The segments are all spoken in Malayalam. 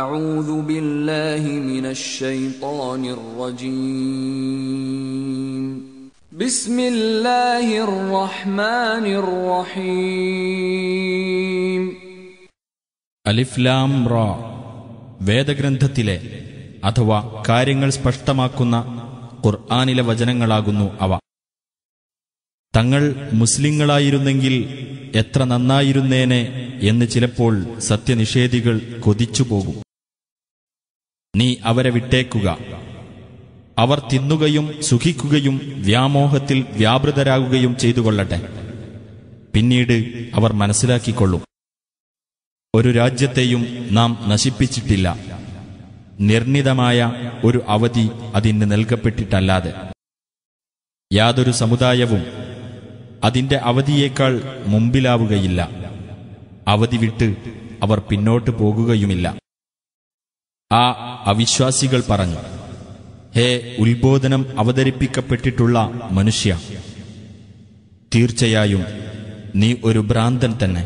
أعوذ بالله من الشيطان الرجيم بسم الله الرحمن الرحيم അലിഫ് ലാം വേദഗ്രന്ഥത്തിലെ അഥവാ കാര്യങ്ങൾ സ്പഷ്ടമാക്കുന്ന ഖുർആാനിലെ വചനങ്ങളാകുന്നു അവ തങ്ങൾ മുസ്ലിങ്ങളായിരുന്നെങ്കിൽ എത്ര നന്നായിരുന്നേനെ എന്ന് ചിലപ്പോൾ സത്യനിഷേധികൾ കൊതിച്ചുപോകും നീ അവരെ വിട്ടേക്കുക അവർ തിന്നുകയും സുഖിക്കുകയും വ്യാമോഹത്തിൽ വ്യാപൃതരാകുകയും ചെയ്തു കൊള്ളട്ടെ പിന്നീട് അവർ മനസ്സിലാക്കിക്കൊള്ളും ഒരു രാജ്യത്തെയും നാം നശിപ്പിച്ചിട്ടില്ല നിർണിതമായ ഒരു അവധി അതിന് നൽകപ്പെട്ടിട്ടല്ലാതെ യാതൊരു സമുദായവും അതിൻ്റെ അവധിയേക്കാൾ മുമ്പിലാവുകയില്ല അവധി വിട്ട് അവർ പിന്നോട്ട് പോകുകയുമില്ല ആ അവിശ്വാസികൾ പറഞ്ഞു ഹേ ഉത്ബോധനം അവതരിപ്പിക്കപ്പെട്ടിട്ടുള്ള മനുഷ്യ തീർച്ചയായും നീ ഒരു ഭ്രാന്തൻ തന്നെ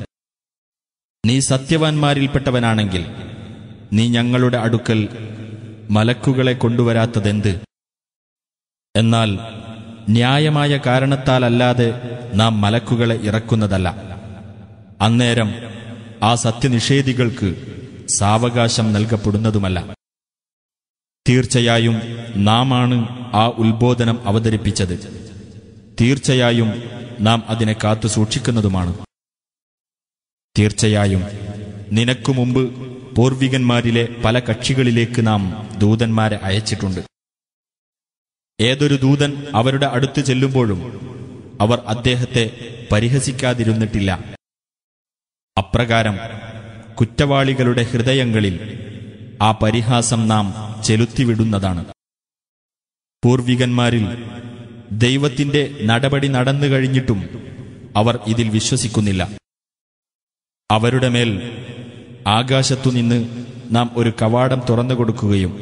നീ സത്യവാൻമാരിൽപ്പെട്ടവനാണെങ്കിൽ നീ ഞങ്ങളുടെ അടുക്കൽ മലക്കുകളെ കൊണ്ടുവരാത്തതെന്ത് എന്നാൽ ന്യായമായ കാരണത്താലല്ലാതെ നാം മലക്കുകളെ ഇറക്കുന്നതല്ല അന്നേരം ആ സത്യനിഷേധികൾക്ക് സാവകാശം നൽകപ്പെടുന്നതുമല്ല തീർച്ചയായും നാമാണ് ആ ഉത്ബോധനം അവതരിപ്പിച്ചത് തീർച്ചയായും നാം അതിനെ കാത്തു സൂക്ഷിക്കുന്നതുമാണ് തീർച്ചയായും നിനക്കു മുമ്പ് പൂർവികന്മാരിലെ പല കക്ഷികളിലേക്ക് നാം ദൂതന്മാരെ അയച്ചിട്ടുണ്ട് ഏതൊരു ദൂതൻ അവരുടെ അടുത്ത് ചെല്ലുമ്പോഴും അവർ അദ്ദേഹത്തെ പരിഹസിക്കാതിരുന്നിട്ടില്ല അപ്രകാരം കുറ്റവാളികളുടെ ഹൃദയങ്ങളിൽ ആ പരിഹാസം നാം ചെലുത്തിവിടുന്നതാണ് പൂർവികന്മാരിൽ ദൈവത്തിന്റെ നടപടി നടന്നു കഴിഞ്ഞിട്ടും അവർ ഇതിൽ വിശ്വസിക്കുന്നില്ല അവരുടെ മേൽ ആകാശത്തുനിന്ന് നാം ഒരു കവാടം തുറന്നു കൊടുക്കുകയും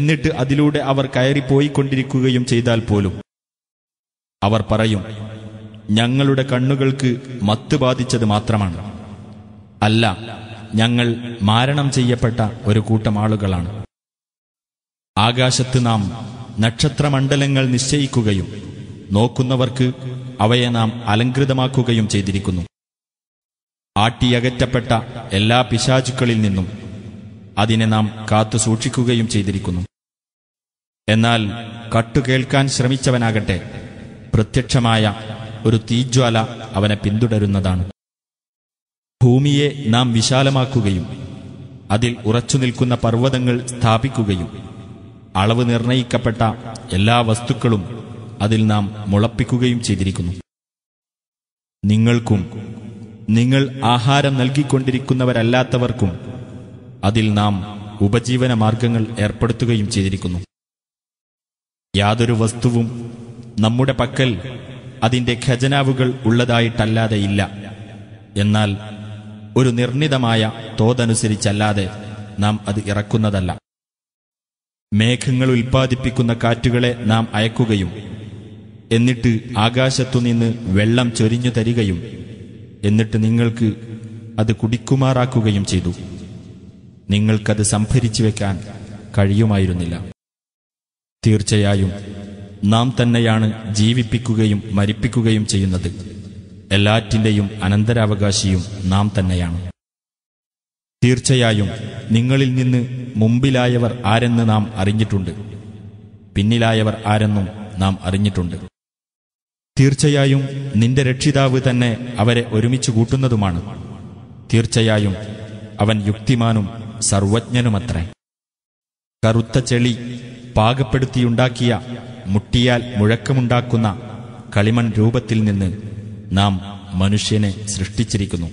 എന്നിട്ട് അതിലൂടെ അവർ കയറിപ്പോയിക്കൊണ്ടിരിക്കുകയും ചെയ്താൽ പോലും അവർ പറയും ഞങ്ങളുടെ കണ്ണുകൾക്ക് മത്ത് ബാധിച്ചത് മാത്രമാണ് അല്ല ഞങ്ങൾ മാരണം ചെയ്യപ്പെട്ട ഒരു കൂട്ടം ആളുകളാണ് ആകാശത്ത് നാം നക്ഷത്രമണ്ഡലങ്ങൾ നിശ്ചയിക്കുകയും നോക്കുന്നവർക്ക് അവയെ നാം അലങ്കൃതമാക്കുകയും ചെയ്തിരിക്കുന്നു ആട്ടിയകറ്റപ്പെട്ട എല്ലാ പിശാചുക്കളിൽ നിന്നും അതിനെ നാം കാത്തു സൂക്ഷിക്കുകയും ചെയ്തിരിക്കുന്നു എന്നാൽ കട്ടുകേൾക്കാൻ ശ്രമിച്ചവനാകട്ടെ പ്രത്യക്ഷമായ ഒരു തീജ്വാല അവനെ പിന്തുടരുന്നതാണ് ഭൂമിയെ നാം വിശാലമാക്കുകയും അതിൽ ഉറച്ചുനിൽക്കുന്ന പർവ്വതങ്ങൾ സ്ഥാപിക്കുകയും അളവ് നിർണയിക്കപ്പെട്ട എല്ലാ വസ്തുക്കളും അതിൽ നാം മുളപ്പിക്കുകയും ചെയ്തിരിക്കുന്നു നിങ്ങൾക്കും നിങ്ങൾ ആഹാരം നൽകിക്കൊണ്ടിരിക്കുന്നവരല്ലാത്തവർക്കും അതിൽ നാം ഉപജീവന മാർഗങ്ങൾ ഏർപ്പെടുത്തുകയും ചെയ്തിരിക്കുന്നു യാതൊരു വസ്തുവും നമ്മുടെ പക്കൽ അതിൻ്റെ ഖജനാവുകൾ ഉള്ളതായിട്ടല്ലാതെയില്ല എന്നാൽ ഒരു നിർണിതമായ തോതനുസരിച്ചല്ലാതെ നാം അത് ഇറക്കുന്നതല്ല മേഘങ്ങൾ ഉൽപ്പാദിപ്പിക്കുന്ന കാറ്റുകളെ നാം അയക്കുകയും എന്നിട്ട് ആകാശത്തുനിന്ന് വെള്ളം ചൊരിഞ്ഞു തരികയും എന്നിട്ട് നിങ്ങൾക്ക് അത് കുടിക്കുമാറാക്കുകയും ചെയ്തു നിങ്ങൾക്കത് സംഭരിച്ചു വെക്കാൻ കഴിയുമായിരുന്നില്ല തീർച്ചയായും നാം തന്നെയാണ് ജീവിപ്പിക്കുകയും മരിപ്പിക്കുകയും ചെയ്യുന്നത് എല്ലാറ്റിൻ്റെയും അനന്തരാവകാശിയും നാം തന്നെയാണ് തീർച്ചയായും നിങ്ങളിൽ നിന്ന് മുമ്പിലായവർ ആരെന്ന് നാം അറിഞ്ഞിട്ടുണ്ട് പിന്നിലായവർ ആരെന്നും നാം അറിഞ്ഞിട്ടുണ്ട് തീർച്ചയായും നിന്റെ രക്ഷിതാവ് തന്നെ അവരെ ഒരുമിച്ച് കൂട്ടുന്നതുമാണ് തീർച്ചയായും അവൻ യുക്തിമാനും സർവജ്ഞനുമത്രേ കറുത്ത ചെളി പാകപ്പെടുത്തിയുണ്ടാക്കിയ മുട്ടിയാൽ മുഴക്കമുണ്ടാക്കുന്ന കളിമൺ രൂപത്തിൽ നിന്ന് നാം മനുഷ്യനെ സൃഷ്ടിച്ചിരിക്കുന്നു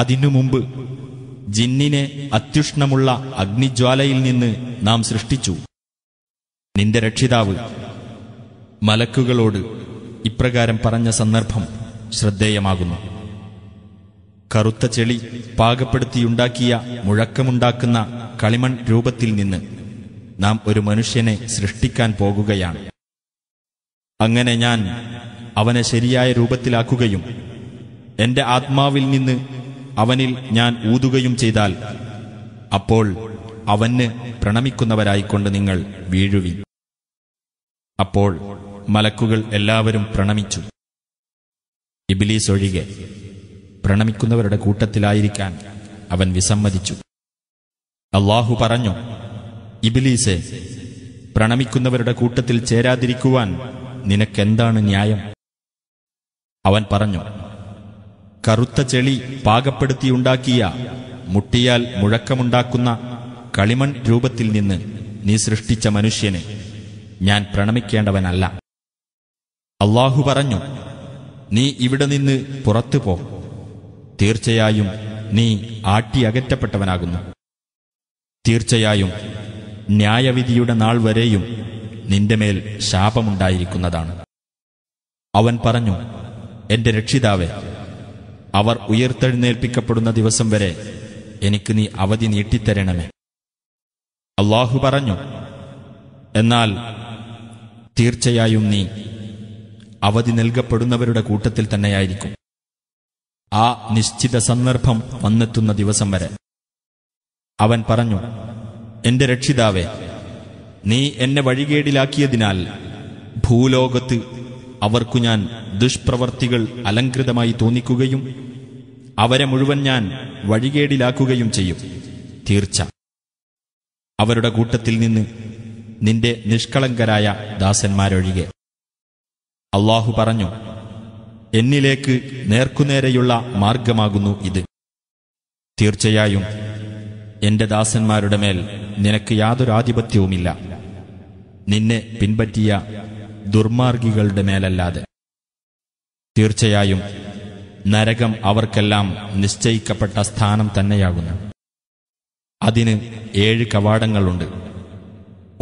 അതിനു മുമ്പ് ജിന്നിനെ അത്യുഷ്ണമുള്ള അഗ്നിജ്വാലയിൽ നിന്ന് നാം സൃഷ്ടിച്ചു നിന്റെ രക്ഷിതാവ് മലക്കുകളോട് ഇപ്രകാരം പറഞ്ഞ സന്ദർഭം ശ്രദ്ധേയമാകുന്നു കറുത്ത ചെളി പാകപ്പെടുത്തിയുണ്ടാക്കിയ മുഴക്കമുണ്ടാക്കുന്ന കളിമൺ രൂപത്തിൽ നിന്ന് നാം ഒരു മനുഷ്യനെ സൃഷ്ടിക്കാൻ പോകുകയാണ് അങ്ങനെ ഞാൻ അവനെ ശരിയായ രൂപത്തിലാക്കുകയും എന്റെ ആത്മാവിൽ നിന്ന് അവനിൽ ഞാൻ ഊതുകയും ചെയ്താൽ അപ്പോൾ അവന് പ്രണമിക്കുന്നവരായിക്കൊണ്ട് നിങ്ങൾ വീഴുവി അപ്പോൾ മലക്കുകൾ എല്ലാവരും പ്രണമിച്ചു ഇബിലീസ് ഒഴികെ പ്രണമിക്കുന്നവരുടെ കൂട്ടത്തിലായിരിക്കാൻ അവൻ വിസമ്മതിച്ചു അള്ളാഹു പറഞ്ഞു ഇബിലീസെ പ്രണമിക്കുന്നവരുടെ കൂട്ടത്തിൽ ചേരാതിരിക്കുവാൻ നിനക്കെന്താണ് ന്യായം അവൻ പറഞ്ഞു കറുത്ത ചെളി പാകപ്പെടുത്തിയുണ്ടാക്കിയ മുട്ടിയാൽ മുഴക്കമുണ്ടാക്കുന്ന കളിമൺ രൂപത്തിൽ നിന്ന് നീ സൃഷ്ടിച്ച മനുഷ്യനെ ഞാൻ പ്രണമിക്കേണ്ടവനല്ല അള്ളാഹു പറഞ്ഞു നീ ഇവിടെ നിന്ന് പുറത്തു പോ തീർച്ചയായും നീ ആട്ടിയകറ്റപ്പെട്ടവനാകുന്നു തീർച്ചയായും ന്യായവിധിയുടെ നാൾ വരെയും നിന്റെ മേൽ ശാപമുണ്ടായിരിക്കുന്നതാണ് അവൻ പറഞ്ഞു എന്റെ രക്ഷിതാവെ അവർ ഉയർത്തെഴുന്നേൽപ്പിക്കപ്പെടുന്ന ദിവസം വരെ എനിക്ക് നീ അവധി നീട്ടിത്തരണമേ അള്ളാഹു പറഞ്ഞു എന്നാൽ തീർച്ചയായും നീ അവധി നൽകപ്പെടുന്നവരുടെ കൂട്ടത്തിൽ തന്നെയായിരിക്കും ആ നിശ്ചിത സന്ദർഭം വന്നെത്തുന്ന ദിവസം വരെ അവൻ പറഞ്ഞു എന്റെ രക്ഷിതാവെ നീ എന്നെ വഴികേടിലാക്കിയതിനാൽ ഭൂലോകത്ത് അവർക്കു ഞാൻ ദുഷ്പ്രവർത്തികൾ അലങ്കൃതമായി തോന്നിക്കുകയും അവരെ മുഴുവൻ ഞാൻ വഴികേടിലാക്കുകയും ചെയ്യും തീർച്ച അവരുടെ കൂട്ടത്തിൽ നിന്ന് നിന്റെ നിഷ്കളങ്കരായ ദാസന്മാരൊഴികെ അള്ളാഹു പറഞ്ഞു എന്നിലേക്ക് നേർക്കുനേരെയുള്ള മാർഗമാകുന്നു ഇത് തീർച്ചയായും എന്റെ ദാസന്മാരുടെ മേൽ നിനക്ക് യാതൊരു ആധിപത്യവുമില്ല നിന്നെ പിൻപറ്റിയ ദുർമാർഗികളുടെ മേലല്ലാതെ തീർച്ചയായും നരകം അവർക്കെല്ലാം നിശ്ചയിക്കപ്പെട്ട സ്ഥാനം തന്നെയാകുന്നു അതിന് ഏഴ് കവാടങ്ങളുണ്ട്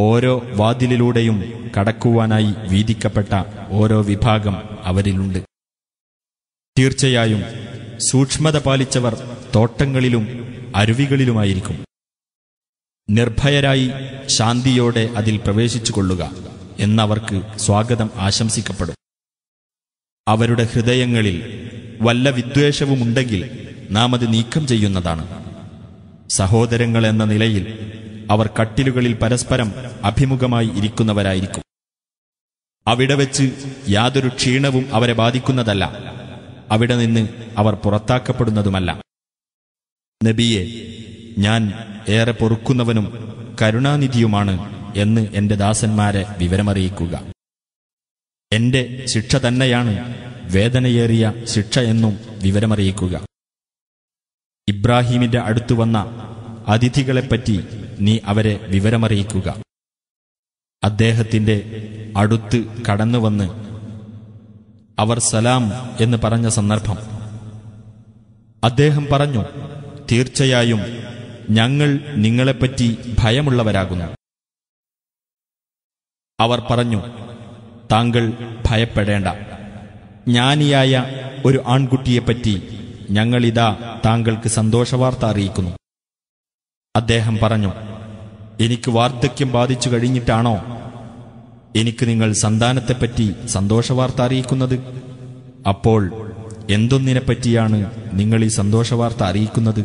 ഓരോ വാതിലിലൂടെയും കടക്കുവാനായി വീതിക്കപ്പെട്ട ഓരോ വിഭാഗം അവരിലുണ്ട് തീർച്ചയായും സൂക്ഷ്മത പാലിച്ചവർ തോട്ടങ്ങളിലും അരുവികളിലുമായിരിക്കും നിർഭയരായി ശാന്തിയോടെ അതിൽ പ്രവേശിച്ചു കൊള്ളുക എന്നവർക്ക് സ്വാഗതം ആശംസിക്കപ്പെടും അവരുടെ ഹൃദയങ്ങളിൽ വല്ല വിദ്വേഷവുമുണ്ടെങ്കിൽ നാം അത് നീക്കം ചെയ്യുന്നതാണ് സഹോദരങ്ങൾ എന്ന നിലയിൽ അവർ കട്ടിലുകളിൽ പരസ്പരം അഭിമുഖമായി ഇരിക്കുന്നവരായിരിക്കും അവിടെ വെച്ച് യാതൊരു ക്ഷീണവും അവരെ ബാധിക്കുന്നതല്ല അവിടെ നിന്ന് അവർ പുറത്താക്കപ്പെടുന്നതുമല്ല നബിയെ ഞാൻ ഏറെ പൊറുക്കുന്നവനും കരുണാനിധിയുമാണ് എന്ന് എൻ്റെ ദാസന്മാരെ വിവരമറിയിക്കുക എൻ്റെ ശിക്ഷ തന്നെയാണ് വേദനയേറിയ ശിക്ഷ എന്നും വിവരമറിയിക്കുക ഇബ്രാഹീമിന്റെ അടുത്തു വന്ന അതിഥികളെപ്പറ്റി നീ അവരെ വിവരമറിയിക്കുക അദ്ദേഹത്തിൻ്റെ അടുത്ത് കടന്നുവന്ന് അവർ സലാം എന്ന് പറഞ്ഞ സന്ദർഭം അദ്ദേഹം പറഞ്ഞു തീർച്ചയായും ഞങ്ങൾ നിങ്ങളെപ്പറ്റി ഭയമുള്ളവരാകുന്നു അവർ പറഞ്ഞു താങ്കൾ ഭയപ്പെടേണ്ട ജ്ഞാനിയായ ഒരു ആൺകുട്ടിയെപ്പറ്റി ഞങ്ങളിതാ താങ്കൾക്ക് സന്തോഷവാർത്ത അറിയിക്കുന്നു അദ്ദേഹം പറഞ്ഞു എനിക്ക് വാർദ്ധക്യം ബാധിച്ചു കഴിഞ്ഞിട്ടാണോ എനിക്ക് നിങ്ങൾ സന്താനത്തെപ്പറ്റി സന്തോഷവാർത്ത അറിയിക്കുന്നത് അപ്പോൾ എന്തൊന്നിനെപ്പറ്റിയാണ് നിങ്ങൾ ഈ സന്തോഷവാർത്ത അറിയിക്കുന്നത്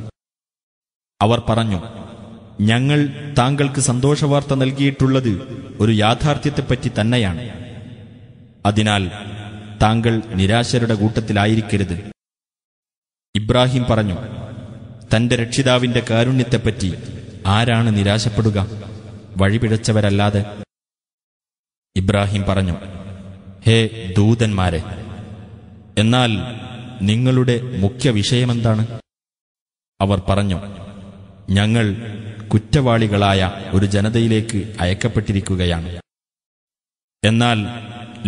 അവർ പറഞ്ഞു ഞങ്ങൾ താങ്കൾക്ക് സന്തോഷവാർത്ത നൽകിയിട്ടുള്ളത് ഒരു യാഥാർത്ഥ്യത്തെപ്പറ്റി തന്നെയാണ് അതിനാൽ താങ്കൾ നിരാശരുടെ കൂട്ടത്തിലായിരിക്കരുത് ഇബ്രാഹിം പറഞ്ഞു തന്റെ രക്ഷിതാവിന്റെ കാരുണ്യത്തെപ്പറ്റി ആരാണ് നിരാശപ്പെടുക വഴിപിഴച്ചവരല്ലാതെ ഇബ്രാഹിം പറഞ്ഞു ഹേ ദൂതന്മാരെ എന്നാൽ നിങ്ങളുടെ മുഖ്യ വിഷയമെന്താണ് അവർ പറഞ്ഞു ഞങ്ങൾ കുറ്റവാളികളായ ഒരു ജനതയിലേക്ക് അയക്കപ്പെട്ടിരിക്കുകയാണ് എന്നാൽ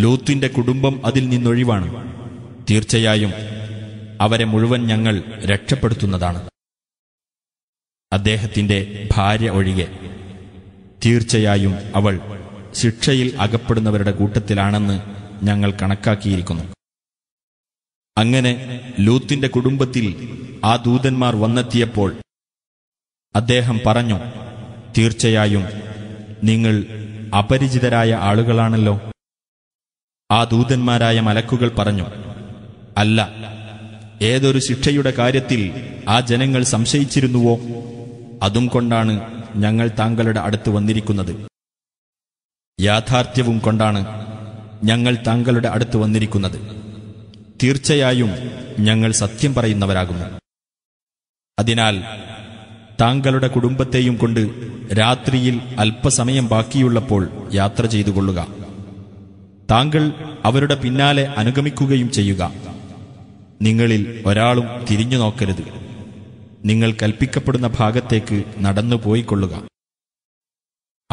ലൂത്തിന്റെ കുടുംബം അതിൽ നിന്നൊഴിവാണ് തീർച്ചയായും അവരെ മുഴുവൻ ഞങ്ങൾ രക്ഷപ്പെടുത്തുന്നതാണ് അദ്ദേഹത്തിന്റെ ഭാര്യ ഒഴികെ തീർച്ചയായും അവൾ ശിക്ഷയിൽ അകപ്പെടുന്നവരുടെ കൂട്ടത്തിലാണെന്ന് ഞങ്ങൾ കണക്കാക്കിയിരിക്കുന്നു അങ്ങനെ ലൂത്തിന്റെ കുടുംബത്തിൽ ആ ദൂതന്മാർ വന്നെത്തിയപ്പോൾ അദ്ദേഹം പറഞ്ഞു തീർച്ചയായും നിങ്ങൾ അപരിചിതരായ ആളുകളാണല്ലോ ആ ദൂതന്മാരായ മലക്കുകൾ പറഞ്ഞു അല്ല ഏതൊരു ശിക്ഷയുടെ കാര്യത്തിൽ ആ ജനങ്ങൾ സംശയിച്ചിരുന്നുവോ അതും കൊണ്ടാണ് ഞങ്ങൾ താങ്കളുടെ അടുത്ത് വന്നിരിക്കുന്നത് യാഥാർത്ഥ്യവും കൊണ്ടാണ് ഞങ്ങൾ താങ്കളുടെ അടുത്ത് വന്നിരിക്കുന്നത് തീർച്ചയായും ഞങ്ങൾ സത്യം പറയുന്നവരാകുന്നു അതിനാൽ താങ്കളുടെ കുടുംബത്തെയും കൊണ്ട് രാത്രിയിൽ അല്പസമയം ബാക്കിയുള്ളപ്പോൾ യാത്ര ചെയ്തുകൊള്ളുക താങ്കൾ അവരുടെ പിന്നാലെ അനുഗമിക്കുകയും ചെയ്യുക നിങ്ങളിൽ ഒരാളും തിരിഞ്ഞു നോക്കരുത് നിങ്ങൾ കൽപ്പിക്കപ്പെടുന്ന ഭാഗത്തേക്ക് നടന്നു പോയിക്കൊള്ളുക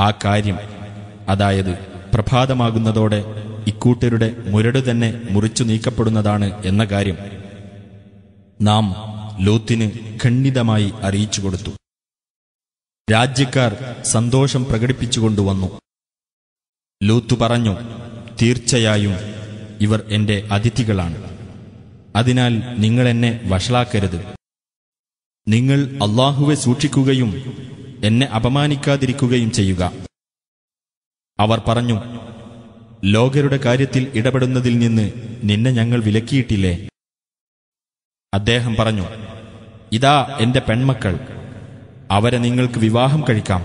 ആ കാര്യം അതായത് പ്രഭാതമാകുന്നതോടെ ഇക്കൂട്ടരുടെ മുരട് തന്നെ മുറിച്ചു നീക്കപ്പെടുന്നതാണ് എന്ന കാര്യം നാം ലോത്തിന് ഖണ്ഡിതമായി അറിയിച്ചു കൊടുത്തു രാജ്യക്കാർ സന്തോഷം പ്രകടിപ്പിച്ചുകൊണ്ടുവന്നു ലൂത്തു പറഞ്ഞു തീർച്ചയായും ഇവർ എൻ്റെ അതിഥികളാണ് അതിനാൽ നിങ്ങൾ എന്നെ വഷളാക്കരുത് നിങ്ങൾ അള്ളാഹുവെ സൂക്ഷിക്കുകയും എന്നെ അപമാനിക്കാതിരിക്കുകയും ചെയ്യുക അവർ പറഞ്ഞു ലോകരുടെ കാര്യത്തിൽ ഇടപെടുന്നതിൽ നിന്ന് നിന്നെ ഞങ്ങൾ വിലക്കിയിട്ടില്ലേ അദ്ദേഹം പറഞ്ഞു ഇതാ എന്റെ പെൺമക്കൾ അവരെ നിങ്ങൾക്ക് വിവാഹം കഴിക്കാം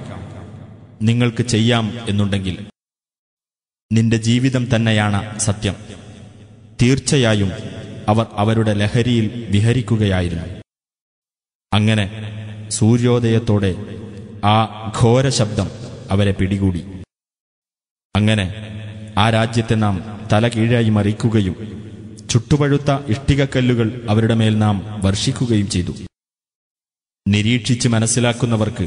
നിങ്ങൾക്ക് ചെയ്യാം എന്നുണ്ടെങ്കിൽ നിന്റെ ജീവിതം തന്നെയാണ് സത്യം തീർച്ചയായും അവർ അവരുടെ ലഹരിയിൽ വിഹരിക്കുകയായിരുന്നു അങ്ങനെ സൂര്യോദയത്തോടെ ആ ഘോര ശബ്ദം അവരെ പിടികൂടി അങ്ങനെ ആ രാജ്യത്തെ നാം തല കീഴായി മറിക്കുകയും ചുട്ടുപഴുത്ത ഇഷ്ടികക്കല്ലുകൾ അവരുടെ മേൽ നാം വർഷിക്കുകയും ചെയ്തു നിരീക്ഷിച്ച് മനസ്സിലാക്കുന്നവർക്ക്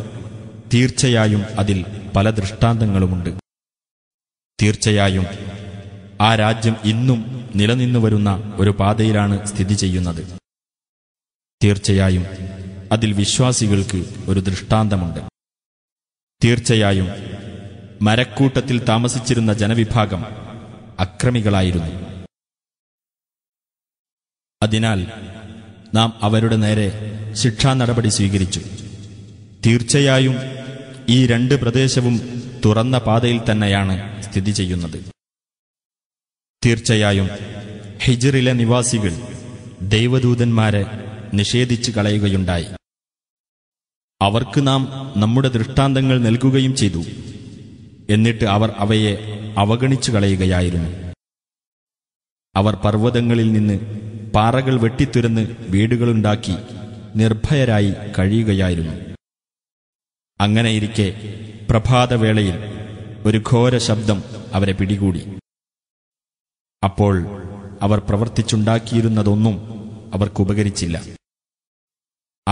തീർച്ചയായും അതിൽ പല ദൃഷ്ടാന്തങ്ങളുമുണ്ട് തീർച്ചയായും ആ രാജ്യം ഇന്നും നിലനിന്നു വരുന്ന ഒരു പാതയിലാണ് സ്ഥിതി ചെയ്യുന്നത് തീർച്ചയായും അതിൽ വിശ്വാസികൾക്ക് ഒരു ദൃഷ്ടാന്തമുണ്ട് തീർച്ചയായും മരക്കൂട്ടത്തിൽ താമസിച്ചിരുന്ന ജനവിഭാഗം അക്രമികളായിരുന്നു അതിനാൽ നാം അവരുടെ നേരെ ശിക്ഷാ നടപടി സ്വീകരിച്ചു തീർച്ചയായും ഈ രണ്ട് പ്രദേശവും തുറന്ന പാതയിൽ തന്നെയാണ് സ്ഥിതി ചെയ്യുന്നത് തീർച്ചയായും ഹിജറിലെ നിവാസികൾ ദൈവദൂതന്മാരെ നിഷേധിച്ചു കളയുകയുണ്ടായി അവർക്ക് നാം നമ്മുടെ ദൃഷ്ടാന്തങ്ങൾ നൽകുകയും ചെയ്തു എന്നിട്ട് അവർ അവയെ അവഗണിച്ചു കളയുകയായിരുന്നു അവർ പർവ്വതങ്ങളിൽ നിന്ന് പാറകൾ വെട്ടിത്തുരന്ന് വീടുകളുണ്ടാക്കി നിർഭയരായി കഴിയുകയായിരുന്നു അങ്ങനെയിരിക്കെ പ്രഭാതവേളയിൽ ഒരു ഘോര ശബ്ദം അവരെ പിടികൂടി അപ്പോൾ അവർ പ്രവർത്തിച്ചുണ്ടാക്കിയിരുന്നതൊന്നും അവർക്കുപകരിച്ചില്ല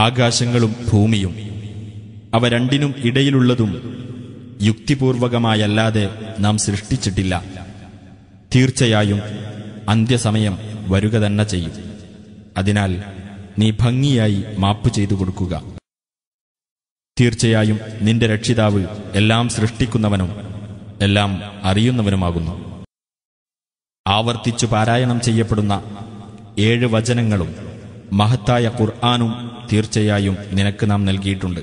ആകാശങ്ങളും ഭൂമിയും അവ രണ്ടിനും ഇടയിലുള്ളതും യുക്തിപൂർവകമായല്ലാതെ നാം സൃഷ്ടിച്ചിട്ടില്ല തീർച്ചയായും അന്ത്യസമയം വരുക തന്നെ ചെയ്യും അതിനാൽ നീ ഭംഗിയായി മാപ്പ് ചെയ്തു കൊടുക്കുക തീർച്ചയായും നിന്റെ രക്ഷിതാവ് എല്ലാം സൃഷ്ടിക്കുന്നവനും എല്ലാം അറിയുന്നവനുമാകുന്നു ആവർത്തിച്ചു പാരായണം ചെയ്യപ്പെടുന്ന ഏഴ് വചനങ്ങളും മഹത്തായ ഖുർആാനും തീർച്ചയായും നിനക്ക് നാം നൽകിയിട്ടുണ്ട്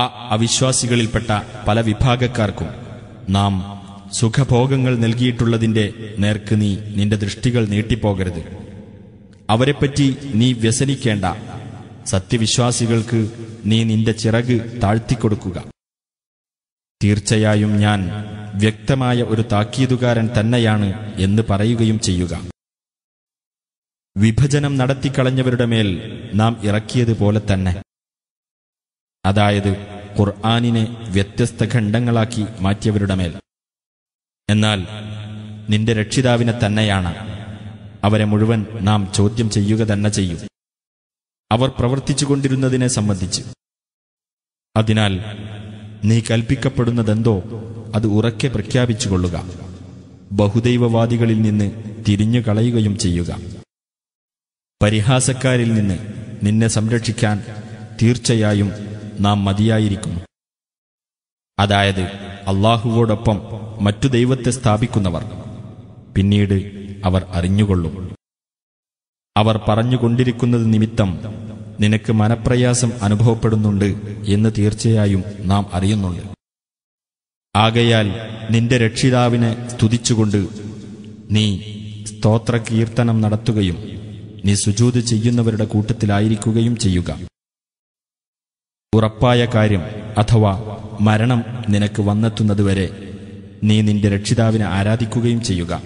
ആ അവിശ്വാസികളിൽപ്പെട്ട പല വിഭാഗക്കാർക്കും നാം സുഖഭോഗങ്ങൾ നൽകിയിട്ടുള്ളതിന്റെ നേർക്ക് നീ നിന്റെ ദൃഷ്ടികൾ നീട്ടിപ്പോകരുത് അവരെപ്പറ്റി നീ വ്യസനിക്കേണ്ട സത്യവിശ്വാസികൾക്ക് നീ നിന്റെ ചിറക് താഴ്ത്തിക്കൊടുക്കുക തീർച്ചയായും ഞാൻ വ്യക്തമായ ഒരു താക്കീതുകാരൻ തന്നെയാണ് എന്ന് പറയുകയും ചെയ്യുക വിഭജനം നടത്തിക്കളഞ്ഞവരുടെ മേൽ നാം ഇറക്കിയതുപോലെ തന്നെ അതായത് ഖുർആാനിനെ വ്യത്യസ്ത ഖണ്ഡങ്ങളാക്കി മാറ്റിയവരുടെ മേൽ എന്നാൽ നിന്റെ രക്ഷിതാവിനെ തന്നെയാണ് അവരെ മുഴുവൻ നാം ചോദ്യം ചെയ്യുക തന്നെ ചെയ്യും അവർ പ്രവർത്തിച്ചുകൊണ്ടിരുന്നതിനെ സംബന്ധിച്ച് അതിനാൽ നീ കൽപ്പിക്കപ്പെടുന്നതെന്തോ അത് ഉറക്കെ പ്രഖ്യാപിച്ചുകൊള്ളുക ബഹുദൈവവാദികളിൽ നിന്ന് തിരിഞ്ഞു കളയുകയും ചെയ്യുക പരിഹാസക്കാരിൽ നിന്ന് നിന്നെ സംരക്ഷിക്കാൻ തീർച്ചയായും നാം മതിയായിരിക്കും അതായത് അള്ളാഹുവോടൊപ്പം മറ്റു ദൈവത്തെ സ്ഥാപിക്കുന്നവർ പിന്നീട് അവർ അറിഞ്ഞുകൊള്ളും അവർ പറഞ്ഞുകൊണ്ടിരിക്കുന്നത് നിമിത്തം നിനക്ക് മനപ്രയാസം അനുഭവപ്പെടുന്നുണ്ട് എന്ന് തീർച്ചയായും നാം അറിയുന്നുണ്ട് ആകയാൽ നിന്റെ രക്ഷിതാവിനെ സ്തുതിച്ചുകൊണ്ട് നീ സ്തോത്രകീർത്തനം നടത്തുകയും നീ സുജൂത് ചെയ്യുന്നവരുടെ കൂട്ടത്തിലായിരിക്കുകയും ചെയ്യുക ഉറപ്പായ കാര്യം അഥവാ മരണം നിനക്ക് വന്നെത്തുന്നതുവരെ നീ നിന്റെ രക്ഷിതാവിനെ ആരാധിക്കുകയും ചെയ്യുക